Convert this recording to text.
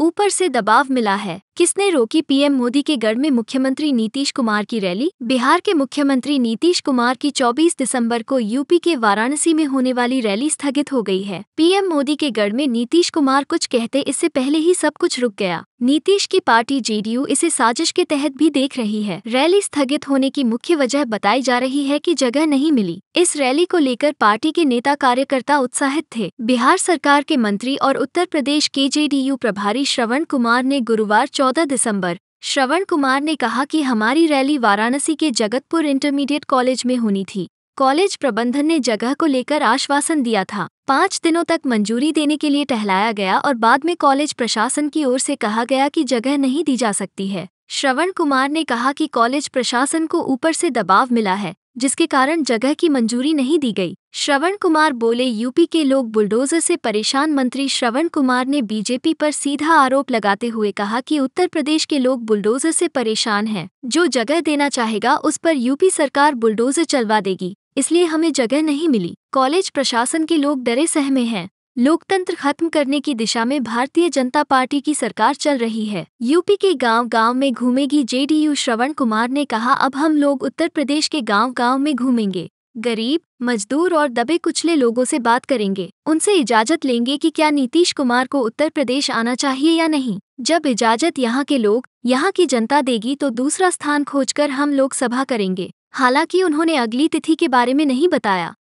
ऊपर से दबाव मिला है किसने रोकी पीएम मोदी के गढ़ में मुख्यमंत्री नीतीश कुमार की रैली बिहार के मुख्यमंत्री नीतीश कुमार की 24 दिसंबर को यूपी के वाराणसी में होने वाली रैली स्थगित हो गई है पीएम मोदी के गढ़ में नीतीश कुमार कुछ कहते इससे पहले ही सब कुछ रुक गया नीतीश की पार्टी जेडीयू इसे साजिश के तहत भी देख रही है रैली स्थगित होने की मुख्य वजह बताई जा रही है कि जगह नहीं मिली इस रैली को लेकर पार्टी के नेता कार्यकर्ता उत्साहित थे बिहार सरकार के मंत्री और उत्तर प्रदेश के जेडीयू प्रभारी श्रवण कुमार ने गुरुवार चौदह दिसंबर श्रवण कुमार ने कहा कि हमारी रैली वाराणसी के जगतपुर इंटरमीडिएट कॉलेज में होनी थी कॉलेज प्रबंधन ने जगह को लेकर आश्वासन दिया था पाँच दिनों तक मंजूरी देने के लिए टहलाया गया और बाद में कॉलेज प्रशासन की ओर से कहा गया कि जगह नहीं दी जा सकती है श्रवण कुमार ने कहा कि कॉलेज प्रशासन को ऊपर से दबाव मिला है जिसके कारण जगह की मंजूरी नहीं दी गई श्रवण कुमार बोले यूपी के लोग बुलडोजर से परेशान मंत्री श्रवण कुमार ने बीजेपी पर सीधा आरोप लगाते हुए कहा कि उत्तर प्रदेश के लोग बुलडोजर से परेशान हैं जो जगह देना चाहेगा उस पर यूपी सरकार बुलडोजर चलवा देगी इसलिए हमें जगह नहीं मिली कॉलेज प्रशासन के लोग डरे सहमे हैं लोकतंत्र खत्म करने की दिशा में भारतीय जनता पार्टी की सरकार चल रही है यूपी के गांव-गांव में घूमेगी जेडीयू श्रवण कुमार ने कहा अब हम लोग उत्तर प्रदेश के गांव-गांव में घूमेंगे गरीब मजदूर और दबे कुचले लोगों से बात करेंगे उनसे इजाजत लेंगे कि क्या नीतीश कुमार को उत्तर प्रदेश आना चाहिए या नहीं जब इजाजत यहाँ के लोग यहाँ की जनता देगी तो दूसरा स्थान खोजकर हम लोग सभा करेंगे हालांकि उन्होंने अगली तिथि के बारे में नहीं बताया